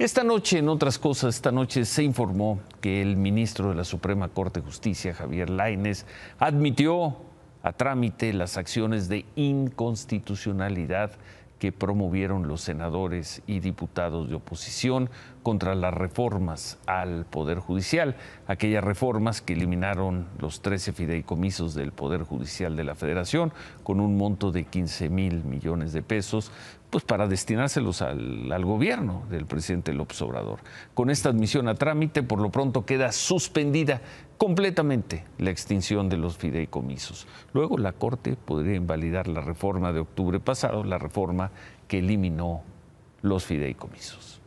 Esta noche, en otras cosas, esta noche se informó que el ministro de la Suprema Corte de Justicia, Javier Laines, admitió a trámite las acciones de inconstitucionalidad que promovieron los senadores y diputados de oposición contra las reformas al Poder Judicial, aquellas reformas que eliminaron los 13 fideicomisos del Poder Judicial de la Federación con un monto de 15 mil millones de pesos, pues para destinárselos al, al, gobierno del presidente López Obrador. Con esta admisión a trámite, por lo pronto queda suspendida completamente la extinción de los fideicomisos. Luego la Corte podría invalidar la reforma de octubre pasado, la reforma que eliminó los fideicomisos.